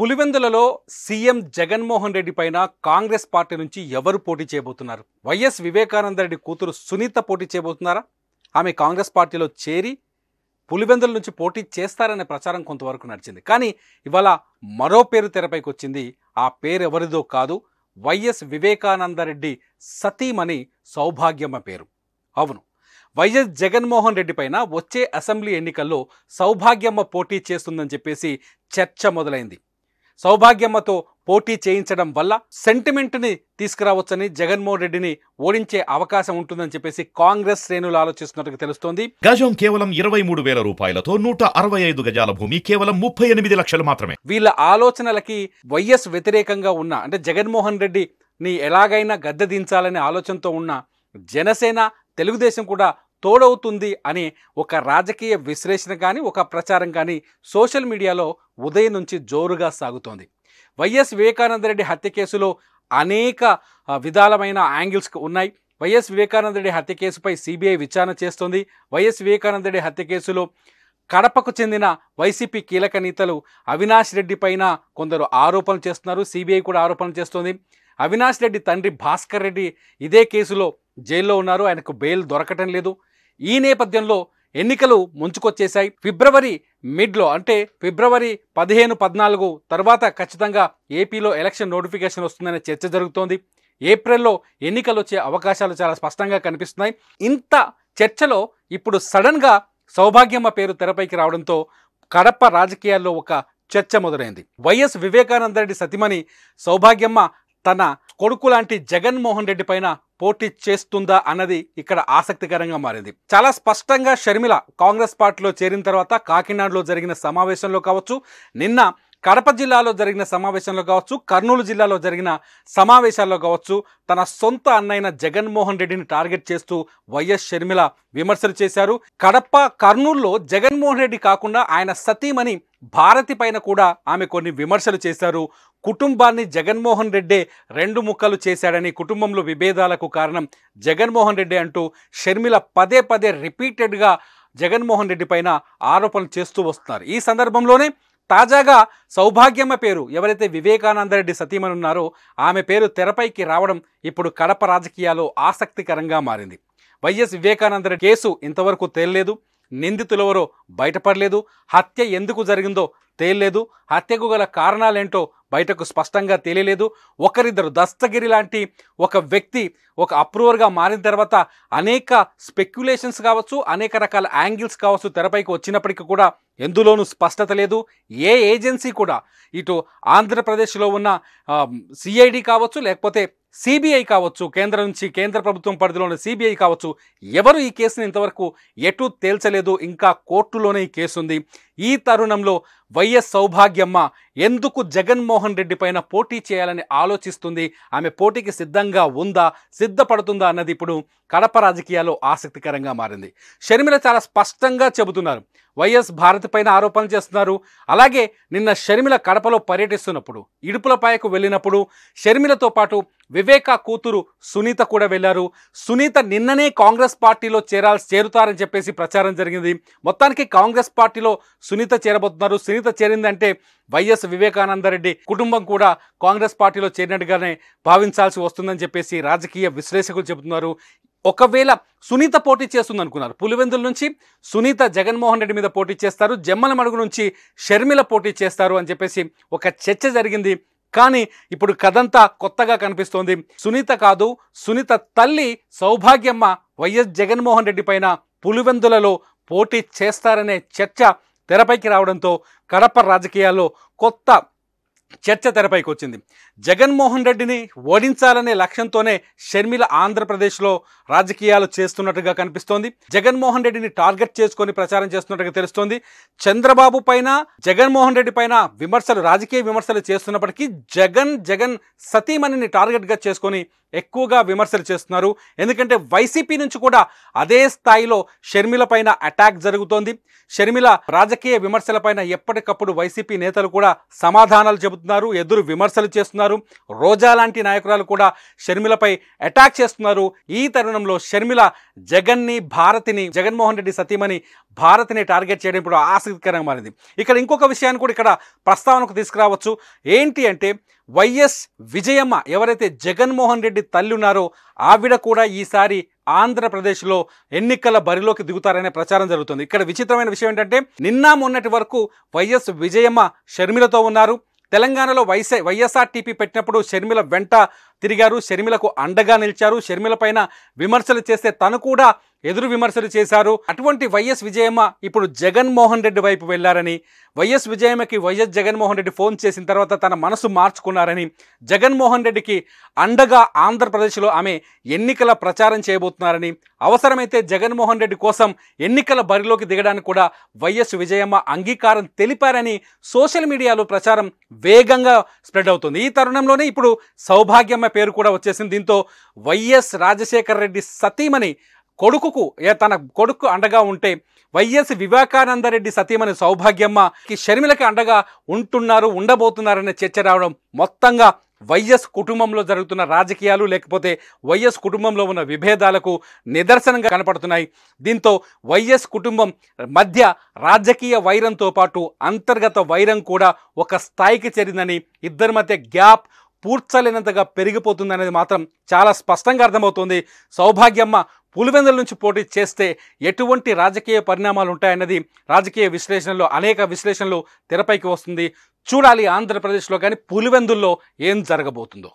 పులివెందులలో CM Jaganmohan Reddy పైన Congress party నుంచి ఎవరు పోటీ చేయబోతున్నారు వైఎస్ వివేకానంద రెడ్డి కూతురు సునీత పోటీ చేయబోతున్నారా ఆమె కాంగ్రెస్ పార్టీలో చేరి పులివెందుల నుంచి పోటీ చేస్తారనే ప్రచారం కొంతవరకు నడిచింది కానీ ఇవాళ మరో పేరు తెరపైకి వచ్చింది ఆ పేరు ఎవరిదో కాదు వైఎస్ వివేకానందరెడ్డి సతీమణి సౌభాగ్యమ్మ పేరు అవును వైఎస్ జగన్మోహన్ రెడ్డి పైన వచ్చే అసెంబ్లీ ఎన్నికల్లో సౌభాగ్యమ్మ పోటీ చేస్తుందని చెప్పేసి చర్చ మొదలైంది సౌభాగ్యమ్మతో పోటీ చేయించడం వల్ల సెంటిమెంట్ని తీసుకురావచ్చని జగన్మోహన్ రెడ్డిని ఓడించే అవకాశం ఉంటుందని చెప్పేసి కాంగ్రెస్ శ్రేణులు ఆలోచిస్తున్నట్టు తెలుస్తోంది గజం కేవలం ఇరవై మూడు వేల రూపాయలతో నూట అరవై ఐదు గజాల భూమి కేవలం ముప్పై ఎనిమిది లక్షలు మాత్రమే వీళ్ళ ఆలోచనలకి వైఎస్ వ్యతిరేకంగా ఉన్న అంటే జగన్మోహన్ రెడ్డిని ఎలాగైనా గద్దె దించాలనే ఆలోచనతో ఉన్న జనసేన తెలుగుదేశం కూడా తోడవుతుంది అనే ఒక రాజకీయ విశ్లేషణ కానీ ఒక ప్రచారం కానీ సోషల్ మీడియాలో ఉదయం నుంచి జోరుగా సాగుతోంది వైఎస్ వివేకానందరెడ్డి హత్య కేసులో అనేక విధాలమైన యాంగిల్స్ ఉన్నాయి వైఎస్ వివేకానందరెడ్డి హత్య కేసుపై సిబిఐ విచారణ చేస్తోంది వైఎస్ వివేకానందరెడ్డి హత్య కేసులో కడపకు చెందిన వైసీపీ కీలక నేతలు అవినాష్ రెడ్డి పైన కొందరు ఆరోపణలు చేస్తున్నారు సిబిఐ కూడా ఆరోపణలు చేస్తోంది అవినాష్ రెడ్డి తండ్రి భాస్కర్ రెడ్డి ఇదే కేసులో జైల్లో ఉన్నారు ఆయనకు బెయిల్ దొరకటం లేదు ఈ నేపథ్యంలో ఎన్నికలు ముంచుకొచ్చేశాయి ఫిబ్రవరి మిడ్లో అంటే ఫిబ్రవరి పదిహేను పద్నాలుగు తర్వాత ఖచ్చితంగా ఏపీలో ఎలక్షన్ నోటిఫికేషన్ వస్తుందనే చర్చ జరుగుతోంది ఏప్రిల్లో ఎన్నికలు వచ్చే అవకాశాలు చాలా స్పష్టంగా కనిపిస్తున్నాయి ఇంత చర్చలో ఇప్పుడు సడన్గా సౌభాగ్యమ్మ పేరు తెరపైకి రావడంతో కడప రాజకీయాల్లో ఒక చర్చ మొదలైంది వైఎస్ వివేకానందరెడ్డి సతిమణి సౌభాగ్యమ్మ తన కొడుకు లాంటి జగన్మోహన్ రెడ్డి పైన పోటీ చేస్తుందా అన్నది ఇక్కడ ఆసక్తికరంగా మారింది చాలా స్పష్టంగా షర్మిల కాంగ్రెస్ పార్టీలో చేరిన తర్వాత కాకినాడలో జరిగిన సమావేశంలో కావచ్చు నిన్న కడప జిల్లాలో జరిగిన సమావేశంలో కావచ్చు కర్నూలు జిల్లాలో జరిగిన సమావేశాల్లో కావచ్చు తన సొంత అన్నైన జగన్మోహన్ రెడ్డిని టార్గెట్ చేస్తూ వైఎస్ షర్మిల విమర్శలు చేశారు కడప కర్నూలులో జగన్మోహన్ రెడ్డి కాకుండా ఆయన సతీమణి భారతి పైన కూడా ఆమె కొన్ని విమర్శలు చేశారు కుటుంబాన్ని జగన్మోహన్ రెడ్డే రెండు ముక్కలు చేశాడని కుటుంబంలో విభేదాలకు కారణం జగన్మోహన్ రెడ్డి అంటూ షర్మిల పదే పదే రిపీటెడ్గా జగన్మోహన్ రెడ్డి పైన ఆరోపణలు చేస్తూ వస్తున్నారు ఈ సందర్భంలోనే తాజాగా సౌభాగ్యమ్మ పేరు ఎవరైతే వివేకానందరెడ్డి సతీమణి ఉన్నారో ఆమె పేరు తెరపైకి రావడం ఇప్పుడు కడప రాజకీయాల్లో ఆసక్తికరంగా మారింది వైఎస్ వివేకానందరెడ్డి కేసు ఇంతవరకు తేలలేదు నిందితులెవరో బయటపడలేదు హత్య ఎందుకు జరిగిందో తేల్లేదు హత్యకు గల కారణాలేంటో బయటకు స్పష్టంగా తెలియలేదు ఒకరిద్దరు దస్తగిరి లాంటి ఒక వ్యక్తి ఒక అప్రూవర్గా మారిన తర్వాత అనేక స్పెక్యులేషన్స్ కావచ్చు అనేక రకాల యాంగిల్స్ కావచ్చు తెరపైకి వచ్చినప్పటికీ కూడా ఎందులోనూ స్పష్టత లేదు ఏ ఏజెన్సీ కూడా ఇటు ఆంధ్రప్రదేశ్లో ఉన్న సిఐడి కావచ్చు లేకపోతే సిబిఐ కావచ్చు కేంద్రం నుంచి కేంద్ర ప్రభుత్వం పరిధిలో ఉన్న సిబిఐ కావచ్చు ఎవరు ఈ కేసుని ఇంతవరకు ఎటు తేల్చలేదు ఇంకా కోర్టులోనే ఈ కేసు ఉంది ఈ తరుణంలో వైఎస్ సౌభాగ్యమ్మ ఎందుకు జగన్మోహన్ రెడ్డి పైన పోటీ చేయాలని ఆలోచిస్తుంది ఆమె పోటీకి సిద్ధంగా ఉందా సిద్ధపడుతుందా అన్నది ఇప్పుడు కడప రాజకీయాల్లో ఆసక్తికరంగా మారింది షర్మిల చాలా స్పష్టంగా చెబుతున్నారు వైఎస్ భారత్ పైన ఆరోపణలు చేస్తున్నారు అలాగే నిన్న షర్మిల కడపలో పర్యటిస్తున్నప్పుడు ఇడుపులపాయకు వెళ్ళినప్పుడు షర్మిలతో పాటు వివేక కూతురు సునీత కూడా వెళ్ళారు సునీత నిన్ననే కాంగ్రెస్ పార్టీలో చేరాల్సి చేరుతారని చెప్పేసి ప్రచారం జరిగింది మొత్తానికి కాంగ్రెస్ పార్టీలో సునీత చేరబోతున్నారు సునీత చేరిందంటే వైఎస్ వివేకానంద రెడ్డి కుటుంబం కూడా కాంగ్రెస్ పార్టీలో చేరినట్టుగానే భావించాల్సి వస్తుందని చెప్పేసి రాజకీయ విశ్లేషకులు చెబుతున్నారు ఒకవేళ సునీత పోటీ చేస్తుంది అనుకున్నారు పులివెందుల నుంచి సునీత జగన్మోహన్ రెడ్డి మీద పోటీ చేస్తారు జమ్మల మడుగు నుంచి షర్మిల పోటీ చేస్తారు అని చెప్పేసి ఒక చర్చ జరిగింది కానీ ఇప్పుడు కథంతా కొత్తగా కనిపిస్తోంది సునీత కాదు సునీత తల్లి సౌభాగ్యమ్మ వైఎస్ జగన్మోహన్ రెడ్డి పైన పులివెందులలో పోటీ చేస్తారనే చర్చ తెరపైకి రావడంతో కడప రాజకీయాల్లో కొత్త చర్చ తెరపైకి వచ్చింది జగన్మోహన్ రెడ్డిని ఓడించాలనే లక్ష్యంతోనే షర్మిల ఆంధ్రప్రదేశ్లో రాజకీయాలు చేస్తున్నట్టుగా కనిపిస్తోంది జగన్మోహన్ రెడ్డిని టార్గెట్ చేసుకొని ప్రచారం చేస్తున్నట్టుగా తెలుస్తోంది చంద్రబాబు పైన జగన్మోహన్ రెడ్డి పైన విమర్శలు రాజకీయ విమర్శలు చేస్తున్నప్పటికీ జగన్ జగన్ సతీమణిని టార్గెట్గా చేసుకొని ఎక్కువగా విమర్శలు చేస్తున్నారు ఎందుకంటే వైసీపీ నుంచి కూడా అదే స్థాయిలో షర్మిల పైన అటాక్ జరుగుతోంది షర్మిల రాజకీయ విమర్శల పైన ఎప్పటికప్పుడు వైసీపీ నేతలు కూడా సమాధానాలు చెబుతున్నారు ఎదురు విమర్శలు చేస్తున్నారు రోజా లాంటి నాయకురాలు కూడా షర్మిలపై అటాక్ చేస్తున్నారు ఈ తరుణంలో షర్మిల జగన్ని భారతిని జగన్మోహన్ రెడ్డి సతీమని భారతిని టార్గెట్ చేయడం ఇప్పుడు ఆసక్తికరంగా మారింది ఇక్కడ ఇంకొక విషయాన్ని కూడా ఇక్కడ ప్రస్తావనకు తీసుకురావచ్చు ఏంటి అంటే వైఎస్ విజయమ్మ ఎవరైతే జగన్మోహన్ రెడ్డి తల్లి ఉన్నారో ఆవిడ కూడా ఈసారి ఆంధ్రప్రదేశ్లో ఎన్నికల బరిలోకి దిగుతారనే ప్రచారం జరుగుతుంది ఇక్కడ విచిత్రమైన విషయం ఏంటంటే నిన్న మొన్నటి వరకు వైఎస్ విజయమ్మ షర్మిలతో ఉన్నారు తెలంగాణలో వైసే వైఎస్ఆర్టీపీ పెట్టినప్పుడు షర్మిల వెంట తిరిగారు షర్మిలకు అండగా నిలిచారు పైన విమర్శలు చేస్తే తను కూడా ఎదురు విమర్శలు చేశారు అటువంటి వైఎస్ విజయమ్మ ఇప్పుడు జగన్మోహన్ రెడ్డి వైపు వెళ్లారని వైఎస్ విజయమ్మకి వైఎస్ జగన్మోహన్ రెడ్డి ఫోన్ చేసిన తర్వాత తన మనసు మార్చుకున్నారని జగన్మోహన్ రెడ్డికి అండగా ఆంధ్రప్రదేశ్లో ఆమె ఎన్నికల ప్రచారం చేయబోతున్నారని అవసరమైతే జగన్మోహన్ రెడ్డి కోసం ఎన్నికల బరిలోకి దిగడానికి కూడా వైఎస్ విజయమ్మ అంగీకారం తెలిపారని సోషల్ మీడియాలో ప్రచారం వేగంగా స్ప్రెడ్ అవుతుంది ఈ తరుణంలోనే ఇప్పుడు సౌభాగ్యమ్మ ఆమె పేరు కూడా వచ్చేసింది దీంతో వైఎస్ రాజశేఖర రెడ్డి సతీమణి కొడుకుకు తన కొడుకు అండగా ఉంటే వైఎస్ వివేకానందరెడ్డి సతీమణి ఈ షర్మిలకి అండగా ఉంటున్నారు ఉండబోతున్నారనే చర్చ రావడం మొత్తంగా వైఎస్ కుటుంబంలో జరుగుతున్న రాజకీయాలు లేకపోతే వైఎస్ కుటుంబంలో ఉన్న విభేదాలకు నిదర్శనంగా కనపడుతున్నాయి దీంతో వైఎస్ కుటుంబం మధ్య రాజకీయ వైరంతో పాటు అంతర్గత వైరం కూడా ఒక స్థాయికి చేరిందని ఇద్దరి మధ్య గ్యాప్ పూడ్చలేనంతగా పెరిగిపోతుంది అనేది మాత్రం చాలా స్పష్టంగా అర్థమవుతోంది సౌభాగ్యమ్మ పులివెందుల నుంచి పోటీ చేస్తే ఎటువంటి రాజకీయ పరిణామాలు ఉంటాయన్నది రాజకీయ విశ్లేషణలో అనేక విశ్లేషణలు తెరపైకి వస్తుంది చూడాలి ఆంధ్రప్రదేశ్లో కానీ పులివెందుల్లో ఏం జరగబోతుందో